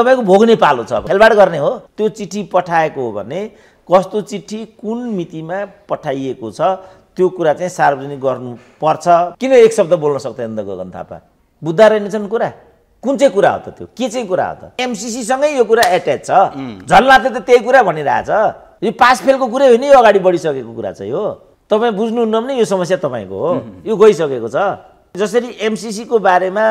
तपाईँको भोग्ने पालो छ खेलबाड गर्ने हो त्यो चिठी पठाएको हो भने कस्तो चिठी कुन मितिमा पठाइएको छ त्यो कुरा चाहिँ सार्वजनिक गर्नुपर्छ किन एक शब्द बोल्न सक्दैन त गगन थापा बुद्ध रहेनछन् कुरा कुन चाहिँ कुरा हो त त्यो के चाहिँ कुरा हो त एमसिसीसँगै यो कुरा एट्याच छ झल्लाते त त्यही कुरा भनिरहेछ यो पास फेलको कुरै होइन यो अगाडि बढिसकेको कुरा चाहिँ हो तपाईँ बुझ्नुहुन्न भने यो समस्या तपाईँको हो यो गइसकेको छ जसरी एमसिसीको बारेमा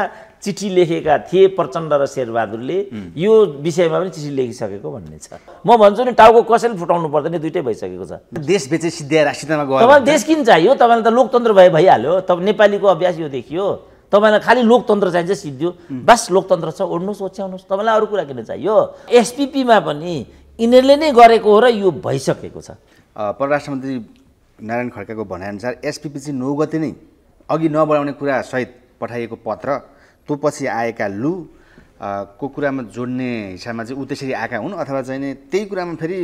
चिठी लेखेका थिए प्रचण्ड र शेरबहादुरले यो विषयमा पनि चिठी लेखिसकेको भन्ने छ म भन्छु नि टाउको कसैले फुटाउनु पर्दैन दुइटै भइसकेको छ देश बेचे सिद्ध्या राष्ट्रियतामा गयो तपाईँ देश किन चाहियो तपाईँलाई त लोकतन्त्र भए भइहाल्यो तपाईँ नेपालीको अभ्यास यो देखियो तपाईँलाई खालि लोकतन्त्र चाहिन्छ सिद्धियो बस लोकतन्त्र छ ओढ्नुहोस् ओछ्याउनुहोस् तपाईँलाई अरू कुरा किन चाहियो एसपिपीमा पनि यिनीहरूले नै गरेको हो र यो भइसकेको छ परराष्ट्र मन्त्री नारायण खड्काको भनाइअनुसार एसपिपी चाहिँ नौ गते नै अघि नबढाउने कुरासहित पठाइएको पत्र तो पछि आएका लु को कुरामा जोड्ने हिसाबमा चाहिँ ऊ त्यसरी आएका हुन् अथवा चाहिँ नि त्यही कुरामा फेरि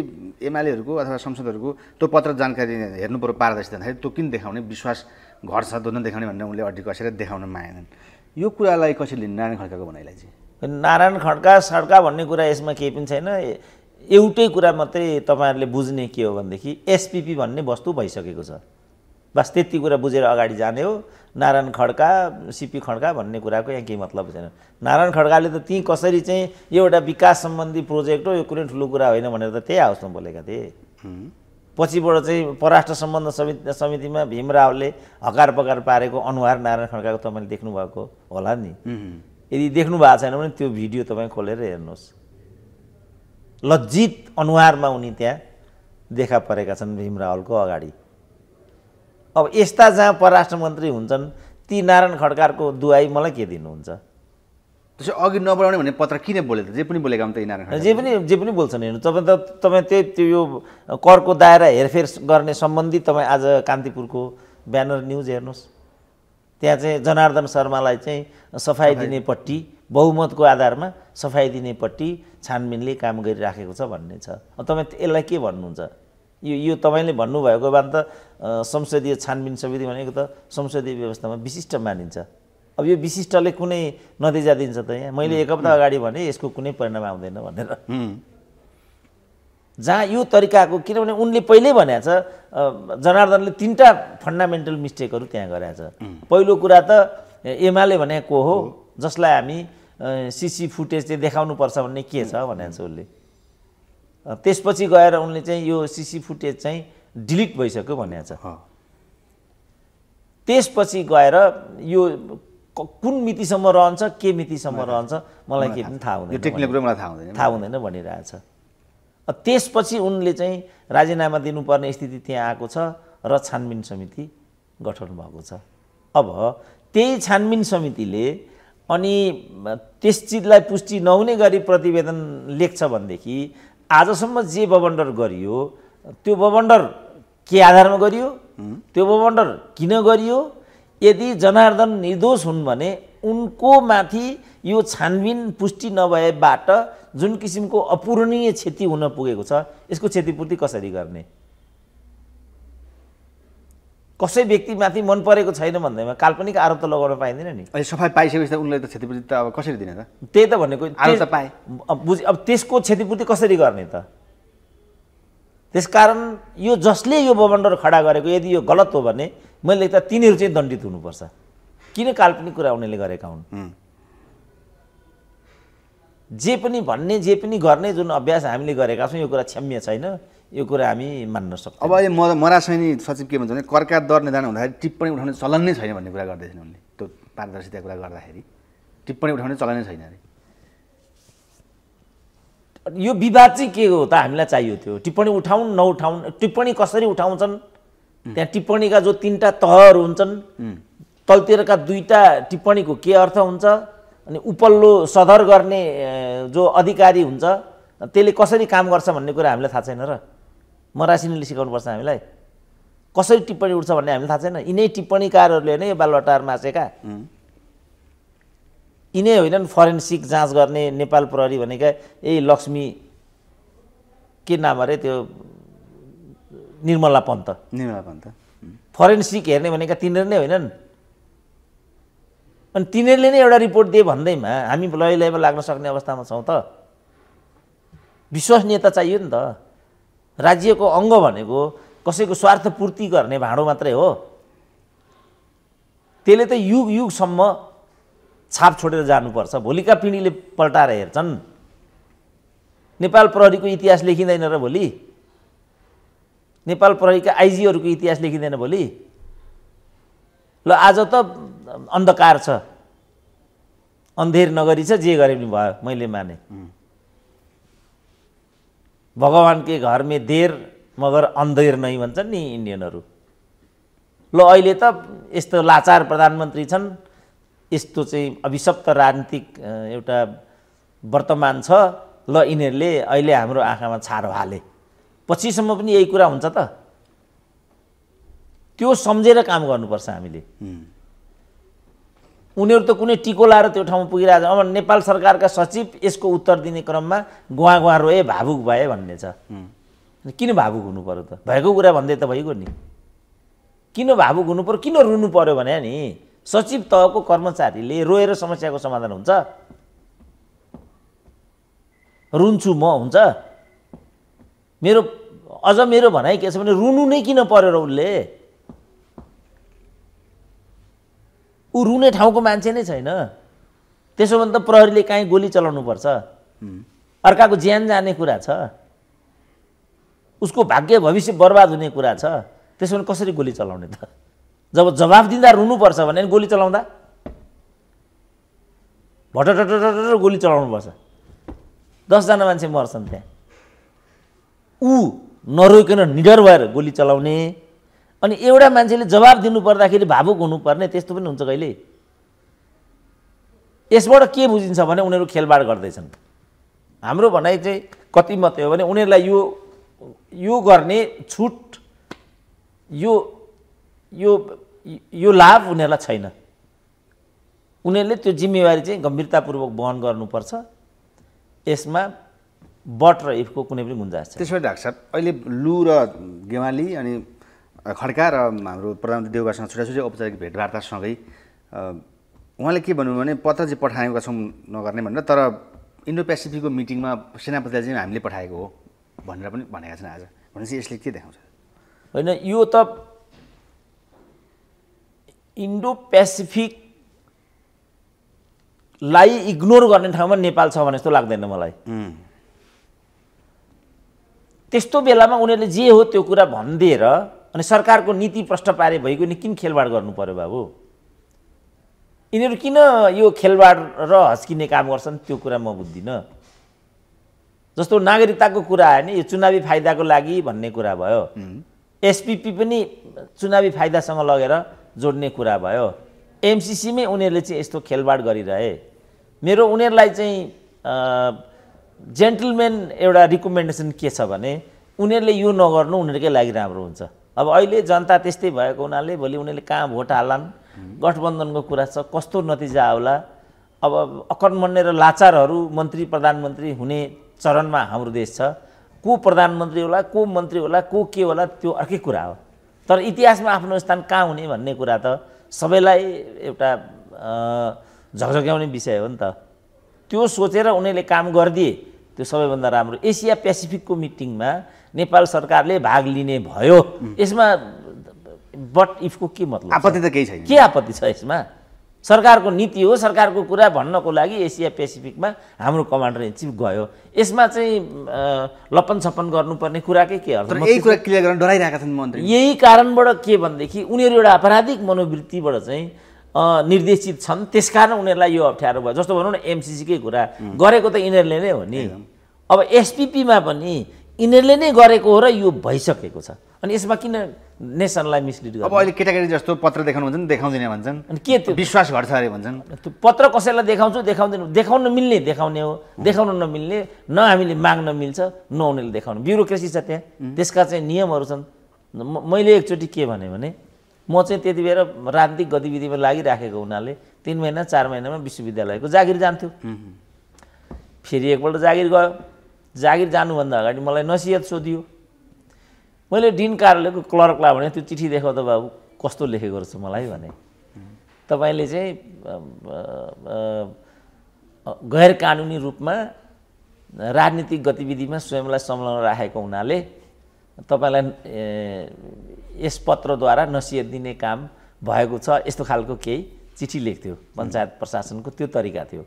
एमआलएहरूको अथवा संसदहरूको त्यो पत्र जानकारी हेर्नु पऱ्यो पारदर्शिता हुँदाखेरि त्यो किन देखाउने विश्वास घट्छ दोन देखाउने भनेर उनले अड्डी कसेर देखाउन मागेनन् यो कुरालाई कसरी नारायण खड्काको भनाइलाई चाहिँ नारायण खड्का सड्का भन्ने कुरा यसमा केही पनि छैन एउटै कुरा मात्रै तपाईँहरूले बुझ्ने के हो भनेदेखि एसपिपी भन्ने वस्तु भइसकेको छ बस त्यति कुरा बुझेर अगाडि जाने हो नारायण खड्का सिपी खड्का भन्ने कुराको यहाँ केही मतलब छैन नारायण खड्काले त ती कसरी चाहिँ यो एउटा विकास सम्बन्धी प्रोजेक्ट हो यो कुनै ठुलो कुरा होइन भनेर त त्यही हाउसमा बोलेका थिए पछिबाट चाहिँ पराष्ट्र सम्बन्ध समिति समितिमा भीम रावले हकार पकार पारेको अनुहार नारायण खड्काको तपाईँले देख्नुभएको होला नि यदि देख्नु भएको छैन भने त्यो भिडियो तपाईँ खोलेर हेर्नुहोस् लज्जित अनुहारमा उनी त्यहाँ देखा परेका छन् भीम रावलको अगाडि अब यस्ता जहाँ परराष्ट्र मन्त्री हुन्छन् ती नारायण खड्कारको दुवाई मलाई के दिनुहुन्छ त्यसो अघि नबढाउने भने पत्र किन बोले त जे पनि बोलेका हुन् त यी नारायण जे पनि जे पनि बोल्छन् हेर्नु तपाईँ त तपाईँ त्यही त्यो यो करको दायरा हेरफेर गर्ने सम्बन्धी तपाईँ आज कान्तिपुरको ब्यानर न्युज हेर्नुहोस् त्यहाँ चाहिँ जनार्दन शर्मालाई चाहिँ सफाइ दिनेपट्टि बहुमतको आधारमा सफाइ दिनेपट्टि छानबिनले काम गरिराखेको छ भन्ने छ तपाईँ यसलाई के भन्नुहुन्छ यो यो तपाईँले भन्नुभएको भए त संसदीय छानबिन समिति भनेको त संसदीय व्यवस्थामा विशिष्ट मानिन्छ अब यो विशिष्टले कुनै नतिजा दिन्छ त यहाँ मैले एक हप्ता अगाडि भने यसको कुनै परिणाम आउँदैन भनेर जहाँ यो तरिकाको किनभने उनले पहिल्यै भनेको छ जनार्दनले तिनवटा फन्डामेन्टल मिस्टेकहरू त्यहाँ छ पहिलो कुरा त एमाले भने को हो जसलाई हामी सिसी फुटेज चाहिँ देखाउनुपर्छ भन्ने के छ भनेको छ उसले त्यसपछि गएर उनले चाहिँ यो सिसी फुटेज चाहिँ डिलिट भइसक्यो भनेको छ त्यसपछि गएर यो कुन मितिसम्म रहन्छ के मितिसम्म रहन्छ मलाई के पनि थाहा हुँदैन थाहा हुँदैन थाहा हुँदैन भनिरहेछ त्यसपछि उनले चाहिँ राजीनामा दिनुपर्ने स्थिति त्यहाँ आएको छ र छानबिन समिति गठन भएको छ अब त्यही छानबिन समितिले अनि त्यस चिजलाई पुष्टि नहुने गरी प्रतिवेदन लेख्छ भनेदेखि आजसम्म जे बबन्डर गरियो त्यो बबन्डर के आधारमा गरियो त्यो बबन्डर किन गरियो यदि जनार्दन निर्दोष हुन् भने उनको माथि यो छानबिन पुष्टि नभएबाट जुन किसिमको अपूरणीय क्षति हुन पुगेको छ यसको क्षतिपूर्ति कसरी गर्ने कसै व्यक्तिमाथि मन परेको छैन भन्दैमा काल्पनिक आरोप त लगाउन पाइँदैन नि अहिले सफाइ पाइसकेपछि त त क्षतिपूर्ति त अब कसरी दिने त त्यही त भनेको आरोप त पाएँ बुझ अब त्यसको क्षतिपूर्ति कसरी गर्ने त त्यसकारण यो जसले यो बमण्डर खडा गरेको यदि यो गलत हो भने मैले लेख्दा तिनीहरू चाहिँ दण्डित हुनुपर्छ किन काल्पनिक कुरा उनीहरूले गरेका हुन् जे पनि भन्ने जे पनि गर्ने जुन अभ्यास हामीले गरेका छौँ यो कुरा क्षम्य छैन यो कुरा हामी मान्न सक्छौँ अब अहिले म मरासैनी सचिव के भन्छ भने कर्का दर निदान हुँदाखेरि टिप्पणी उठाउने चलन नै छैन भन्ने कुरा गर्दैछन् उनले त्यो पारदर्शिता कुरा गर्दाखेरि टिप्पणी उठाउने चलन नै छैन अरे यो विवाद चाहिँ के हो त हामीलाई चाहियो त्यो टिप्पणी उठाउन् नउठाउन् टिप्पणी कसरी उठाउँछन् त्यहाँ टिप्पणीका जो तिनवटा तहहरू हुन्छन् तलतिरका दुईवटा टिप्पणीको के अर्थ हुन्छ अनि उपल्लो सदर गर्ने जो अधिकारी हुन्छ त्यसले कसरी काम गर्छ भन्ने कुरा हामीलाई थाहा छैन र मरासिनीले पर्छ हामीलाई कसरी टिप्पणी उठ्छ भन्ने हामीलाई थाहा छैन यिनै टिप्पणीकारहरूले नै यो बालबाटार मासेका यिनै होइनन् फरेन्सिक जाँच गर्ने नेपाल प्रहरी भनेका ए लक्ष्मी के नाम अरे त्यो निर्मला पन्त निर्मला पन्त फरेन्सिक हेर्ने भनेका तिनीहरू नै होइनन् अनि तिनीहरूले नै एउटा रिपोर्ट दिए भन्दैमा हामी लय लयमा लाग्न सक्ने अवस्थामा छौँ त विश्वसनीयता चाहियो नि त राज्यको अङ्ग भनेको कसैको स्वार्थ पूर्ति गर्ने भाँडो मात्रै हो त्यसले त युग युगसम्म छाप छोडेर जानुपर्छ भोलिका पिँढीले पल्टाएर हेर्छन् नेपाल प्रहरीको इतिहास लेखिँदैन र भोलि नेपाल प्रहरीका आइजीहरूको इतिहास लेखिँदैन भोलि ल आज त अन्धकार छ अन्धेर नगरी छ जे गरे पनि भयो मैले माने भगवान्कै घरमै देर मगर अन्धेर नै भन्छन् नि इन्डियनहरू ल अहिले त यस्तो लाचार प्रधानमन्त्री छन् यस्तो चाहिँ अभिशप्त राजनीतिक एउटा वर्तमान छ ल यिनीहरूले अहिले हाम्रो आँखामा छारो हाले पछिसम्म पनि यही कुरा हुन्छ त त्यो सम्झेर काम गर्नुपर्छ हामीले उनीहरू त कुनै टिको लाएर त्यो ठाउँमा पुगिरहेको छ अब नेपाल सरकारका सचिव यसको उत्तर दिने क्रममा गुवा गुवा रोए भावुक भए भन्ने छ किन भावुक हुनु पऱ्यो त भएको कुरा भन्दै त भइगयो नि किन भावुक हुनु पऱ्यो किन रुनु पऱ्यो भने नि सचिव तहको कर्मचारीले रोएर समस्याको समाधान हुन्छ रुन्छु म हुन्छ मेरो अझ मेरो भनाइ के छ भने रुनु नै किन पऱ्यो र उसले ऊ रुने ठाउँको मान्छे नै छैन त्यसो भने त प्रहरीले काहीँ गोली चलाउनु पर्छ अर्काको ज्यान जाने कुरा छ उसको भाग्य भविष्य बर्बाद हुने कुरा छ त्यसो भने कसरी गोली चलाउने त जब जवाब दिँदा रुनुपर्छ भने गोली चलाउँदा भटटटटटट गोली चलाउनुपर्छ दसजना मान्छे मर्छन् त्यहाँ ऊ नरोकन निडर भएर गोली चलाउने अनि एउटा मान्छेले जवाब दिनुपर्दाखेरि भावुक हुनुपर्ने त्यस्तो पनि हुन्छ कहिले यसबाट के बुझिन्छ भने उनीहरू खेलबाड गर्दैछन् हाम्रो भनाइ चाहिँ कति मात्रै हो भने उनीहरूलाई यो यो गर्ने छुट यो यो यो लाभ उनीहरूलाई छैन उनीहरूले त्यो जिम्मेवारी चाहिँ गम्भीरतापूर्वक वहन गर्नुपर्छ यसमा बट र इफको कुनै पनि गुन्जास छ त्यसो भए डाक्टर साहब अहिले लु र गेवाली अनि खड्का र हाम्रो प्रधानमन्त्री देवगासँग छुट्टा औपचारिक भेटवार्तासँगै उहाँले के भन्नुभयो भने पत्र चाहिँ पठाएका छौँ नगर्ने भनेर तर इन्डो पेसिफिकको मिटिङमा सेनापतिलाई चाहिँ हामीले पठाएको हो भनेर पनि भनेका छन् आज भनेपछि यसले के देखाउँछ होइन यो त इन्डो पेसिफिकलाई इग्नोर गर्ने ठाउँमा नेपाल छ भने जस्तो लाग्दैन मलाई त्यस्तो बेलामा उनीहरूले जे हो त्यो कुरा भनिदिएर अनि सरकारको नीति प्रष्ट पारे भइगयो नि किन खेलबाड गर्नु पर्यो बाबु यिनीहरू किन यो खेलवाड र हस्किने काम गर्छन् त्यो कुरा म बुझ्दिनँ जस्तो नागरिकताको कुरा आयो नि यो चुनावी फाइदाको लागि भन्ने कुरा भयो एसपिपी पनि चुनावी फाइदासँग लगेर जोड्ने कुरा भयो एमसिसीमै उनीहरूले चाहिँ यस्तो खेलबाड गरिरहे मेरो उनीहरूलाई चाहिँ जेन्टलम्यान एउटा रिकमेन्डेसन के छ भने उनीहरूले यो नगर्नु उनीहरूकै लागि राम्रो हुन्छ अब अहिले जनता त्यस्तै भएको हुनाले भोलि उनीहरूले कहाँ भोट हालान् गठबन्धनको कुरा छ कस्तो नतिजा आउला अब अकर्मण्य र लाचारहरू मन्त्री प्रधानमन्त्री हुने चरणमा हाम्रो देश छ को प्रधानमन्त्री होला को मन्त्री होला को के होला त्यो अर्कै कुरा हो तर इतिहासमा आफ्नो स्थान कहाँ हुने भन्ने कुरा त सबैलाई एउटा झकझक्याउने विषय हो नि त त्यो सोचेर उनीहरूले काम गरिदिए त्यो सबैभन्दा राम्रो एसिया पेसिफिकको मिटिङमा नेपाल सरकारले भाग लिने भयो यसमा बट इफको के मतलब आपत्ति त केही छैन के आपत्ति छ यसमा सरकारको नीति हो सरकारको कुरा भन्नको लागि एसिया पेसिफिकमा हाम्रो कमान्डर इन चिफ गयो यसमा चाहिँ लपन छपन गर्नुपर्ने कुराकै के अर्थ यही कुरा क्लियर गर्न डराइरहेका छन् मन्त्री यही कारणबाट के भनेदेखि उनीहरू एउटा आपराधिक मनोवृत्तिबाट चाहिँ निर्देशित छन् त्यसकारण उनीहरूलाई यो अप्ठ्यारो भयो जस्तो भनौँ न एमसिसीकै कुरा गरेको त यिनीहरूले नै हो नि अब एसपिपीमा पनि यिनीहरूले नै गरेको हो र यो भइसकेको छ अनि यसमा किन नेसनलाई मिसलिड अब अहिले केटाकेटी जस्तो पत्र देखाउनुहुन्छ नि देखाउँदिन भन्छन् अनि के त्यो विश्वास घट्छ अरे भन्छन् त्यो पत्र कसैलाई देखाउँछु देखाउँदैन देखाउन मिल्ने देखाउने हो देखाउन नमिल्ने न हामीले माग्न मिल्छ न उनीहरूले देखाउनु ब्युरोक्रेसी छ त्यहाँ त्यसका चाहिँ नियमहरू छन् मैले एकचोटि के भने भने म चाहिँ त्यति बेर राजनीतिक गतिविधिमा लागिराखेको हुनाले तिन महिना चार महिनामा विश्वविद्यालयको जागिर जान्थ्यो फेरि एकपल्ट जागिर गयो जागिर जानुभन्दा अगाडि मलाई नसिहत सोधियो मैले डिन कार्यालयको क्लर्कलाई भने त्यो चिठी देखाउ त बाबु कस्तो लेखेको रहेछ मलाई भने तपाईँले चाहिँ गैर कानुनी रूपमा राजनीतिक गतिविधिमा स्वयंलाई संलग्न राखेको हुनाले तपाईँलाई यस पत्रद्वारा नसिहत दिने काम भएको छ यस्तो खालको केही चिठी लेख्थ्यो पञ्चायत प्रशासनको त्यो तरिका थियो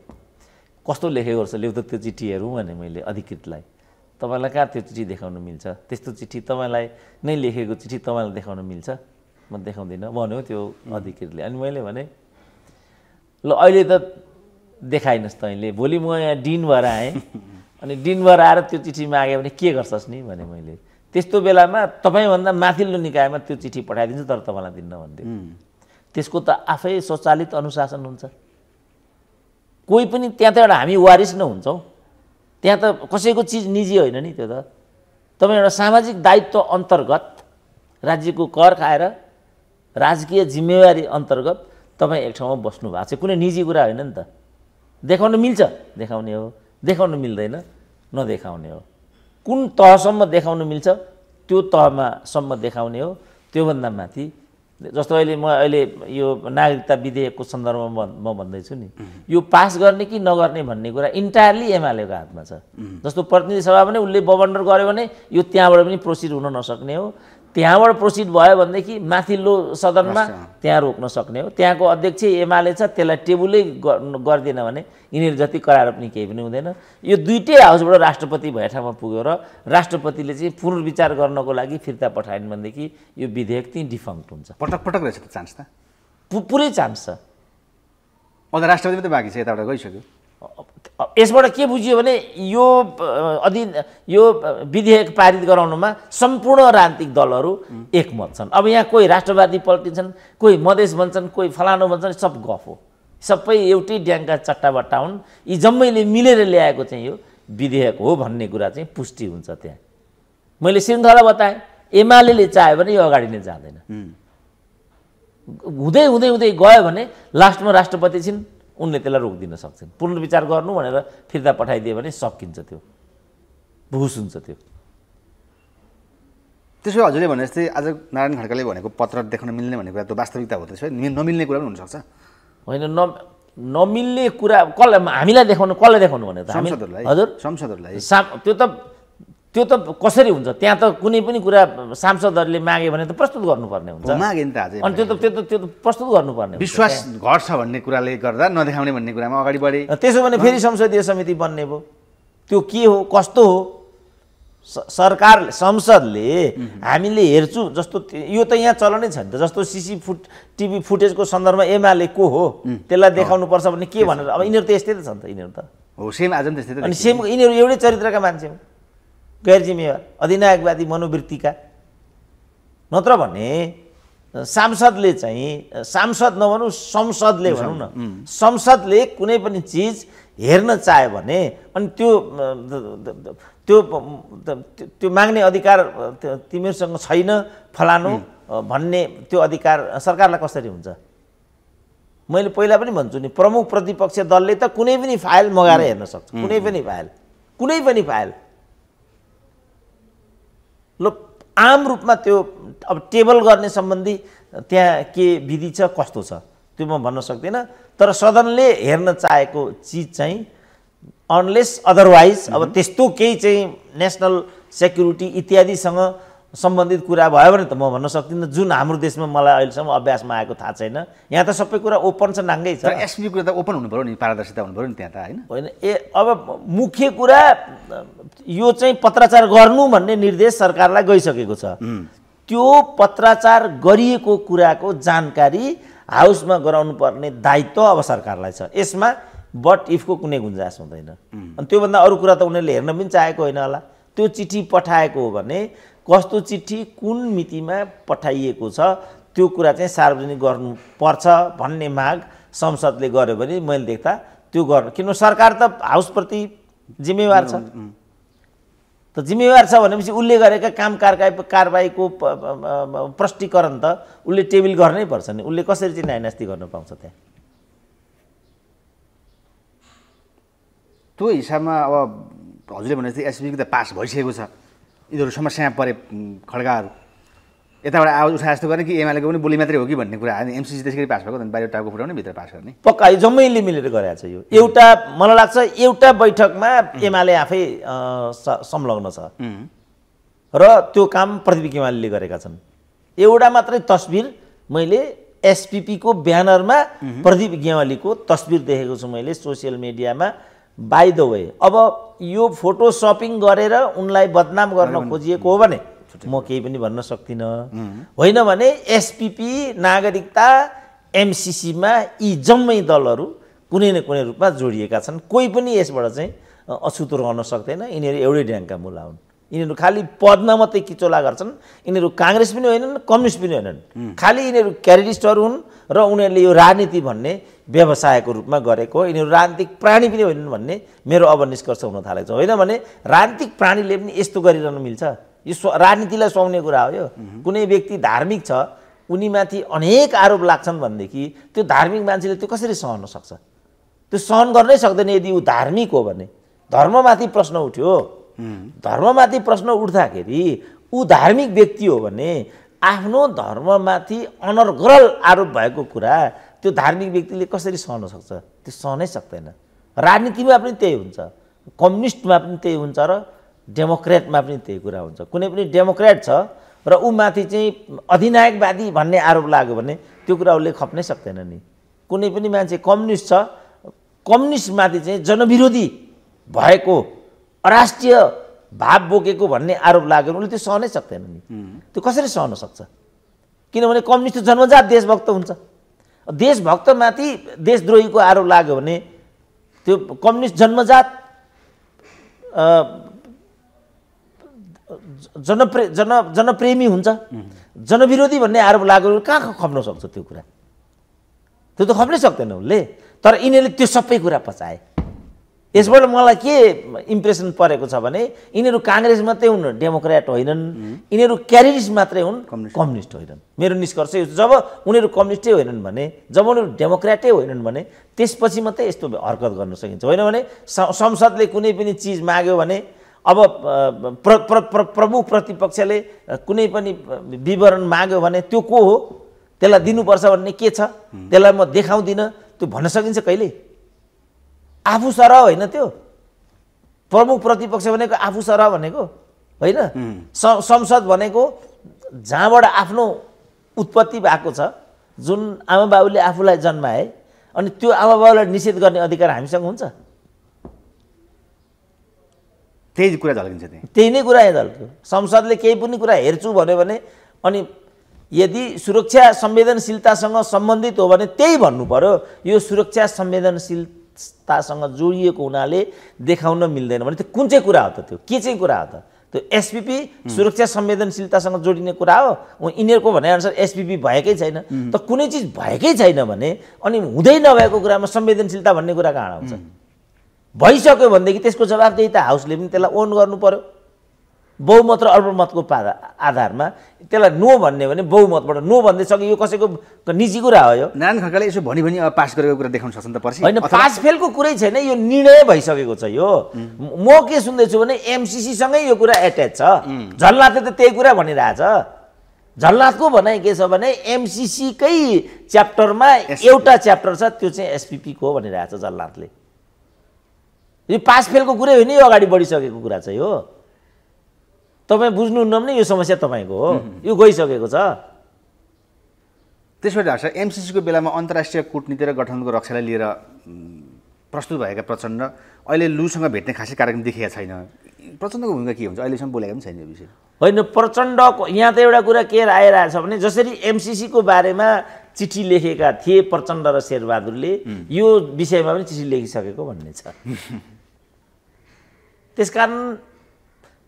कस्तो लेखेको रहेछ लेउ त त्यो चिठी हेरौँ भने मैले अधिकृतलाई तपाईँलाई कहाँ त्यो चिठी देखाउनु मिल्छ त्यस्तो चिठी तपाईँलाई नै लेखेको चिठी तपाईँलाई देखाउनु मिल्छ म देखाउँदिनँ भन्यो त्यो अधिकृतले अनि मैले भने ल अहिले त देखाइनस् तैँले भोलि म यहाँ डिन भएर आएँ अनि डिन भएर आएर त्यो चिठी माग्यो भने के गर्छस् नि भने मैले त्यस्तो बेलामा तपाईँभन्दा माथिल्लो निकायमा त्यो चिठी पठाइदिन्छु तर तपाईँलाई दिन्न भन्थ्यो त्यसको त आफै स्वचालित अनुशासन हुन्छ कोही पनि त्यहाँ त एउटा हामी वारिस नहुन्छौँ त्यहाँ त कसैको चिज निजी होइन नि त्यो त तपाईँ एउटा सामाजिक दायित्व अन्तर्गत राज्यको कर खाएर राजकीय जिम्मेवारी अन्तर्गत तपाईँ एक ठाउँमा बस्नु भएको छ कुनै निजी कुरा होइन नि त देखाउन मिल्छ देखाउने हो देखाउन मिल्दैन नदेखाउने हो कुन तहसम्म देखाउन मिल्छ त्यो तहमासम्म देखाउने हो त्योभन्दा माथि जस्तो अहिले म अहिले यो नागरिकता विधेयकको सन्दर्भमा म भन्दैछु नि यो पास गर्ने कि नगर्ने भन्ने कुरा इन्टायरली एमआलएको हातमा छ जस्तो प्रतिनिधि सभा पनि उसले बबन्डर गर्यो भने यो त्यहाँबाट पनि प्रोसिड हुन नसक्ने हो त्यहाँबाट प्रोसिड भयो भनेदेखि माथिल्लो सदनमा त्यहाँ रोक्न सक्ने हो त्यहाँको अध्यक्ष एमाले छ त्यसलाई टेबुलै गर्दैन भने यिनीहरू जति कराएर पनि केही पनि हुँदैन यो दुइटै हाउसबाट राष्ट्रपति भए ठाउँमा पुग्यो र राष्ट्रपतिले चाहिँ पुनर्विचार गर्नको लागि फिर्ता पठाएन भनेदेखि यो विधेयक त्यहीँ डिफङ्क्ट हुन्छ पटक पटक रहेछ त चान्स त पुरै चान्स छ अन्त राष्ट्रपति पनि बाँकी छ यताबाट गइसक्यो यसबाट के बुझियो भने यो अधीन यो विधेयक पारित गराउनुमा सम्पूर्ण राजनीतिक दलहरू एकमत छन् अब यहाँ कोही राष्ट्रवादी पल्टिन्छन् कोही मधेस भन्छन् कोही फलानु भन्छन् सब गफ हो सबै एउटै ड्याङ्का चट्टाबट्टा हुन् यी जम्मैले मिलेर ल्याएको चाहिँ यो विधेयक हो भन्ने कुरा चाहिँ पुष्टि हुन्छ त्यहाँ मैले श्रृङ्खला बताएँ एमाले चाह्यो भने यो अगाडि नै जाँदैन हुँदै हुँदै हुँदै गयो भने लास्टमा राष्ट्रपति छिन् उनले त्यसलाई रोकिदिन सक्छन् पुनर्विचार गर्नु भनेर फिर्ता पठाइदियो भने सकिन्छ त्यो भुस हुन्छ त्यो त्यसो हजुरले भने जस्तै आज नारायण खड्काले भनेको पत्र देखाउन मिल्ने भन्ने कुरा त वास्तविकता हो त्यसो नमिल्ने कुरा पनि हुनसक्छ होइन न नमिल्ने कुरा कसलाई हामीलाई देखाउनु कसलाई देखाउनु भनेर हजुर संसदहरूलाई त्यो त त्यो त कसरी हुन्छ त्यहाँ त कुनै पनि कुरा सांसदहरूले माग्यो भने त प्रस्तुत गर्नुपर्ने हुन्छ माग्यो नि त आज अनि त्यो त त्यो त त्यो त प्रस्तुत गर्नुपर्ने विश्वास घट्छ भन्ने कुराले गर्दा नदेखाउने भन्ने कुरामा अगाडि बढे त्यसो भने फेरि संसदीय समिति बन्ने भयो त्यो के हो कस्तो हो सरकार संसदले हामीले हेर्छु जस्तो यो त यहाँ चलनै छ नि त जस्तो सिसी फुट टिभी फुटेजको सन्दर्भमा एमआलए को हो त्यसलाई देखाउनु पर्छ भने के भनेर अब यिनीहरू त यस्तै त छ नि त यिनीहरू त हो सेम आज त्यस्तै अनि सेम यिनीहरू एउटै चरित्रका मान्छे हो गैर जिम्मेवार अधिनायकवादी मनोवृत्तिका नत्र भने सांसदले चाहिँ सांसद नभनौँ संसदले भनौँ न संसदले कुनै पनि चिज हेर्न चाह्यो भने अनि त्यो त्यो त्यो माग्ने अधिकार तिमीहरूसँग छैन फलानु भन्ने त्यो अधिकार सरकारलाई कसरी हुन्छ मैले पहिला पनि भन्छु नि प्रमुख प्रतिपक्ष दलले त कुनै पनि फाइल मगाएर हेर्न सक्छ कुनै पनि फाइल कुनै पनि फाइल ल आम रूपमा त्यो अब टेबल गर्ने सम्बन्धी त्यहाँ के विधि छ कस्तो छ त्यो म भन्न सक्दिनँ तर सदनले हेर्न चाहेको चिज चाहिँ अनलेस अदरवाइज अब त्यस्तो केही चाहिँ नेसनल सेक्युरिटी इत्यादिसँग सम्बन्धित कुरा भयो भने त म भन्न सक्दिनँ जुन हाम्रो देशमा मलाई अहिलेसम्म अभ्यासमा आएको थाहा छैन यहाँ त सबै कुरा ओपन छ नाङ्गै छ एसपी कुरा त ओपन हुनु पऱ्यो नि पारदर्शिता हुनु पऱ्यो नि त्यहाँ त होइन होइन ए अब मुख्य कुरा यो चाहिँ पत्राचार गर्नु भन्ने निर्देश सरकारलाई गइसकेको छ त्यो पत्राचार गरिएको कुराको जानकारी हाउसमा गराउनु पर्ने दायित्व अब सरकारलाई छ यसमा बट इफको कुनै गुन्जास हुँदैन अनि त्योभन्दा अरू कुरा त उनीहरूले हेर्न पनि चाहेको होइन होला त्यो चिठी पठाएको हो भने कस्तो चिठी कुन मितिमा पठाइएको छ त्यो कुरा चाहिँ सार्वजनिक गर्नुपर्छ भन्ने माग संसदले गर्यो भने मैले देख्दा त्यो गर्नु किन सरकार त हाउसप्रति जिम्मेवार छ जिम्मेवार छ भनेपछि उसले गरेका काम कार कारवाहीको प्रष्टीकरण त उसले टेबिल गर्नै पर्छ नि उसले कसरी चाहिँ नायनास्ती गर्न पाउँछ त्यहाँ त्यो हिसाबमा अब हजुरले भनेपछि एसपिबी त पास भइसकेको छ यिनीहरू समस्यामा परे खड्गाहरू यताबाट आवाज उठाए जस्तो गर्ने कि एमआलएको पनि बोली मात्रै हो कि भन्ने कुरा अनि एमसिसी त्यसरी पास भएको बाहिर टाउको फुटाउने भित्र पास गर्ने पक्का जम्मैले मिलेर गरेको छ यो एउटा मलाई लाग्छ एउटा बैठकमा एमाले आफै संलग्न छ र त्यो काम प्रदीप केमालीले गरेका छन् एउटा मात्रै तस्बिर मैले एसपिपीको ब्यानरमा प्रदीप गेवालीको तस्बिर देखेको छु मैले सोसियल मिडियामा बाई द वे अब यो फोटो सपिङ गरेर उनलाई बदनाम गर्न खोजिएको हो भने म केही पनि भन्न सक्दिनँ होइन भने एसपिपी नागरिकता एमसिसीमा यी जम्मै दलहरू कुनै न कुनै रूपमा जोडिएका छन् कोही पनि यसबाट चाहिँ अछुतो रहन सक्दैन यिनीहरू एउटै ड्याङका मुला हुन् यिनीहरू खालि पदमा मात्रै किचोला गर्छन् यिनीहरू काङ्ग्रेस पनि होइनन् कम्युनिस्ट पनि होइनन् खालि यिनीहरू क्यारिडिस्टहरू हुन् र उनीहरूले यो राजनीति भन्ने व्यवसायको रूपमा गरेको यिनीहरू राजनीतिक प्राणी पनि होइनन् भन्ने मेरो अब निष्कर्ष हुन थालेको छ होइन भने राजनीतिक प्राणीले पनि यस्तो गरिरहनु मिल्छ यो स्व राजनीतिलाई सुहाउने कुरा हो यो कुनै व्यक्ति धार्मिक छ उनीमाथि अनेक आरोप लाग्छन् भनेदेखि त्यो धार्मिक मान्छेले त्यो कसरी सहन सक्छ त्यो सहन गर्नै सक्दैन यदि ऊ धार्मिक हो भने धर्ममाथि प्रश्न उठ्यो धर्ममाथि प्रश्न उठ्दाखेरि ऊ धार्मिक व्यक्ति हो भने आफ्नो धर्ममाथि अनर्गरल आरोप भएको कुरा त्यो धार्मिक व्यक्तिले कसरी सहन सक्छ त्यो सहनै सक्दैन राजनीतिमा पनि त्यही हुन्छ कम्युनिस्टमा पनि त्यही हुन्छ र डेमोक्रेटमा पनि त्यही कुरा हुन्छ कुनै पनि डेमोक्रेट छ र ऊ माथि चाहिँ अधिनायकवादी भन्ने आरोप लाग्यो भने त्यो कुरा उसले खप्नै सक्दैन नि कुनै पनि मान्छे कम्युनिस्ट छ कम्युनिस्टमाथि चाहिँ जनविरोधी भएको अराष्ट्रिय भाव बोकेको भन्ने आरोप लाग्यो भने उसले त्यो सहनै सक्दैन नि त्यो कसरी सहन सक्छ किनभने कम्युनिस्ट जन्मजात देशभक्त हुन्छ देशभक्तमाथि देशद्रोहीको आरोप लाग्यो भने त्यो कम्युनिस्ट जन्मजात जनप्रे जन जनप्रेमी हुन्छ जनविरोधी भन्ने आरोप लागेर कहाँ खप्न सक्छ त्यो कुरा त्यो त खप्नै सक्दैन उसले तर यिनीहरूले त्यो सबै कुरा पचाए यसबाट मलाई के इम्प्रेसन परेको छ भने यिनीहरू काङ्ग्रेस मात्रै हुन् डेमोक्रेट होइनन् यिनीहरू क्यारिस्ट मात्रै हुन् कम्युनिस्ट होइनन् मेरो निष्कर्ष यो जब उनीहरू कम्युनिस्टै होइनन् भने जब उनीहरू डेमोक्रेटै होइनन् भने त्यसपछि मात्रै यस्तो हरकत गर्न सकिन्छ होइन भने संसदले कुनै पनि चिज माग्यो भने अब प्र, प्र, प्र, प्रमुख प्रतिपक्षले कुनै पनि विवरण माग्यो भने त्यो को हो त्यसलाई दिनुपर्छ भन्ने के छ त्यसलाई म देखाउँदिनँ त्यो भन्न सकिन्छ कहिले आफू सरह होइन त्यो प्रमुख प्रतिपक्ष भनेको आफू सरह भनेको होइन संसद भनेको जहाँबाट आफ्नो उत्पत्ति भएको छ जुन आमाबाबुले बाबुले आफूलाई जन्माए अनि त्यो आमाबाबुलाई निषेध गर्ने अधिकार हामीसँग हुन्छ त्यही कुरा झल्किन्छ त्यहाँ त्यही नै कुरा यहाँ झल्क्यो संसदले केही पनि कुरा हेर्छु भन्यो भने अनि यदि सुरक्षा संवेदनशीलतासँग सम्बन्धित हो भने त्यही भन्नु पऱ्यो यो सुरक्षा संवेदनशीलतासँग जोडिएको हुनाले देखाउन मिल्दैन भने त्यो कुन चाहिँ कुरा हो त त्यो के चाहिँ कुरा हो त त्यो एसपिपी सुरक्षा संवेदनशीलतासँग जोडिने कुरा हो यिनीहरूको भनेअनुसार एसपिपी भएकै छैन त कुनै चिज भएकै छैन भने अनि हुँदै नभएको कुरामा संवेदनशीलता भन्ने कुरा कहाँ आउँछ भइसक्यो भनेदेखि त्यसको जवाबदेही त हाउसले पनि त्यसलाई ओन गर्नु पऱ्यो बहुमत र अल्पमतको पाधा आधारमा त्यसलाई नो भन्ने भने बहुमतबाट नो भन्दै सक्यो यो कसैको निजी कुरा हो यो नारायण खड्काले यसो भनी भनी पास गरेको कुरा देखाउन सक्छ नि त पर्सि होइन पास फेलको कुरै छैन यो निर्णय भइसकेको छ यो म के सुन्दैछु भने एमसिसीसँगै यो कुरा एट्याच छ झल्लाते त त्यही कुरा भनिरहेछ झल्लातको भनाइ के छ भने एमसिसीकै च्याप्टरमा एउटा च्याप्टर छ त्यो चाहिँ एसपिपीको भनिरहेछ झल्लातले यो पास फेलको कुरै होइन यो अगाडि बढिसकेको कुरा चाहिँ हो तपाईँ बुझ्नुहुन्न पनि यो समस्या तपाईँको हो यो गइसकेको छ त्यसो हाम्रो एमसिसीको बेलामा अन्तर्राष्ट्रिय कुटनीति र गठनको रक्षालाई लिएर प्रस्तुत भएका प्रचण्ड अहिले लुसँग भेट्ने खासै कार्यक्रम देखेका छैन प्रचण्डको भूमिका के हुन्छ अहिलेसम्म बोलेको पनि छैन यो विषय होइन प्रचण्डको यहाँ त एउटा कुरा के आइरहेछ भने जसरी एमसिसीको बारेमा चिठी लेखेका थिए प्रचण्ड र शेरबहादुरले यो विषयमा पनि चिठी लेखिसकेको भन्ने छ त्यसकारण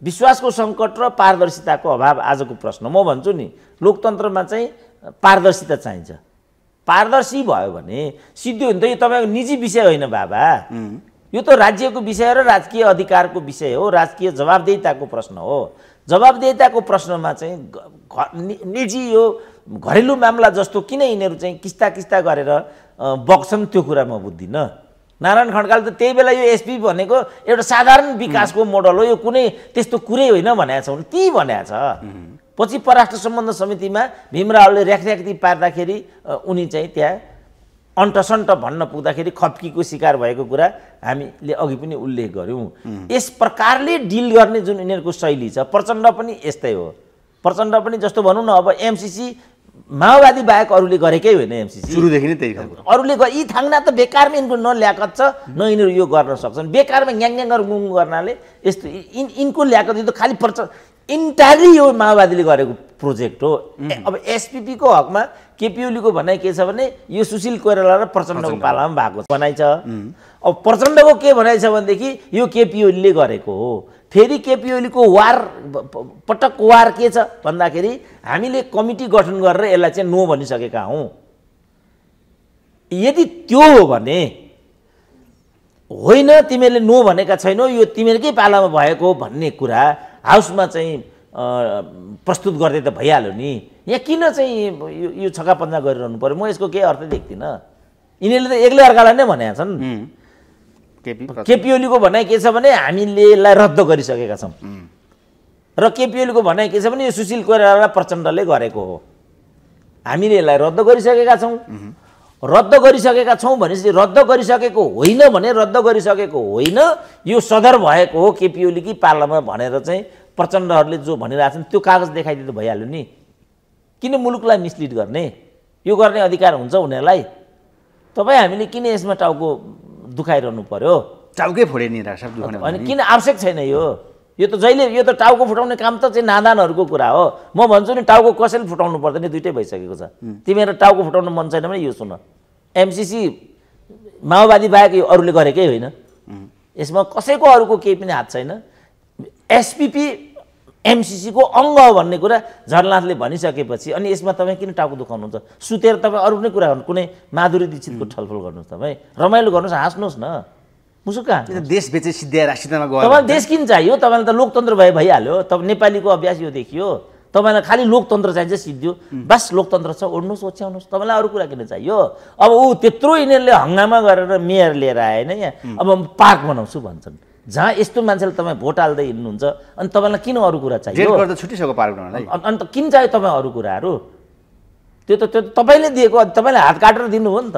विश्वासको सङ्कट र पारदर्शिताको अभाव आजको प्रश्न म भन्छु नि लोकतन्त्रमा चाहिँ पारदर्शिता चाहिन्छ पारदर्शी भयो भने सिद्धि हुन्छ यो तपाईँको निजी विषय होइन बाबा यो त राज्यको विषय र राजकीय अधिकारको विषय हो राजकीय जवाबदेताको प्रश्न हो जवाबदेताको प्रश्नमा चाहिँ निजी यो घरेलु मामला जस्तो किन यिनीहरू चाहिँ किस्ता किस्ता गरेर बग्छन् त्यो कुरा म बुझ्दिनँ नारायण खड्काले त त्यही बेला यो एसपी भनेको एउटा साधारण विकासको मोडल हो यो कुनै त्यस्तो कुरै होइन भनेको छ भने ती भनेको छ पछि पराष्ट्र सम्बन्ध समितिमा भीमरावले ऱ्याखऱ्याखी पार्दाखेरि उनी चाहिँ त्यहाँ अन्टसन्ट भन्न पुग्दाखेरि खप्कीको शिकार भएको कुरा हामीले अघि पनि उल्लेख गऱ्यौँ यस प्रकारले डिल गर्ने जुन यिनीहरूको शैली छ प्रचण्ड पनि यस्तै हो प्रचण्ड पनि जस्तो भनौँ न अब एमसिसी माओवादी बाहेक अरूले गरेकै होइन एमसिसी सुरुदेखि नै त्यही अरूले गरे यी थाङ्ना त बेकारमा यिनको न ल्याकत छ न यिनीहरू यो गर्न सक्छन् बेकारमा ग्याङग्याङहरू गुङ गर्नाले यस्तो इन यिनको ल्याकत यो त खालि पर्छ इन्टायरली यो माओवादीले गरेको प्रोजेक्ट हो अब एसपिपीको हकमा केपिओलीको भनाइ के छ भने यो सुशील कोइराला र प्रचण्डको पालामा भएको भनाइ छ अब प्रचण्डको के भनाइ छ भनेदेखि यो केपिओलीले गरेको हो फेरि केपी ओलीको वार पटक वार के छ भन्दाखेरि हामीले कमिटी गठन गरेर यसलाई चाहिँ नो भनिसकेका हौँ यदि त्यो हो भने होइन तिमीहरूले नो भनेका छैनौ यो तिमीहरूकै पालामा भएको भन्ने कुरा हाउसमा चाहिँ प्रस्तुत गर्दै त भइहाल्यो नि यहाँ किन चाहिँ यो पन्जा गरिरहनु पऱ्यो म यसको केही अर्थ देख्दिनँ यिनीहरूले त एक्लै अर्कालाई नै भनेका छन् केपी ओलीको भनाइ के छ भने हामीले यसलाई रद्द गरिसकेका छौँ र केपी ओलीको भनाइ के छ भने यो सुशील कोइराला प्रचण्डले गरेको हो हामीले यसलाई रद्द गरिसकेका छौँ रद्द गरिसकेका छौँ भनेपछि रद्द गरिसकेको होइन भने रद्द गरिसकेको होइन यो सदर भएको हो केपी कि पार्लामा भनेर चाहिँ प्रचण्डहरूले जो भनिरहेको छन् त्यो कागज देखाइदिए त भइहाल्यो नि किन मुलुकलाई मिसलिड गर्ने यो गर्ने अधिकार हुन्छ उनीहरूलाई तपाईँ हामीले किन यसमा टाउको दुखाइरहनु पर्यो टाउकै फोडे नि होइन अनि किन आवश्यक छैन यो यो त जहिले यो त टाउको फुटाउने काम त चाहिँ नादानहरूको कुरा हो म भन्छु नि टाउको कसैले फुटाउनु पर्दैन दुइटै भइसकेको छ तिमीहरू टाउको फुटाउनु मन छैन भने यो सुन एमसिसी माओवादी बाहेक यो अरूले गरेकै होइन यसमा कसैको अरूको केही पनि हात छैन एसपिपी एमसिसीको अङ्ग भन्ने कुरा झरनाथले भनिसकेपछि अनि यसमा तपाईँ किन टाउको दुखाउनुहुन्छ सुतेर तपाईँ अरू नै कुरा गर्नु कुनै माधुरी दीक्षितको छलफल गर्नुहोस् तपाईँ रमाइलो गर्नुहोस् हाँस्नुहोस् न मुसुक्का देश बेचे सिद्ध्याएर सिद्धमा गयो तपाईँलाई देश किन चाहियो तपाईँलाई त लोकतन्त्र भए भइहाल्यो तपाईँ नेपालीको अभ्यास यो देखियो तपाईँलाई खालि लोकतन्त्र चाहिन्छ सिद्धियो बस लोकतन्त्र छ ओढ्नुहोस् ओछ्याउनुहोस् तपाईँलाई अरू कुरा किन चाहियो अब ऊ त्यत्रो यिनीहरूले हङ्गामा गरेर मेयर लिएर आएन यहाँ अब पार्क बनाउँछु भन्छन् जहाँ यस्तो मान्छेले तपाईँ भोट हाल्दै हिँड्नुहुन्छ अनि तपाईँलाई किन अरू कुरा चाहियो छुटिसक्यो अन्त किन चाहियो तपाईँ अरू कुराहरू त्यो त त्यो तपाईँले दिएको तपाईँले हात काटेर दिनुभयो नि त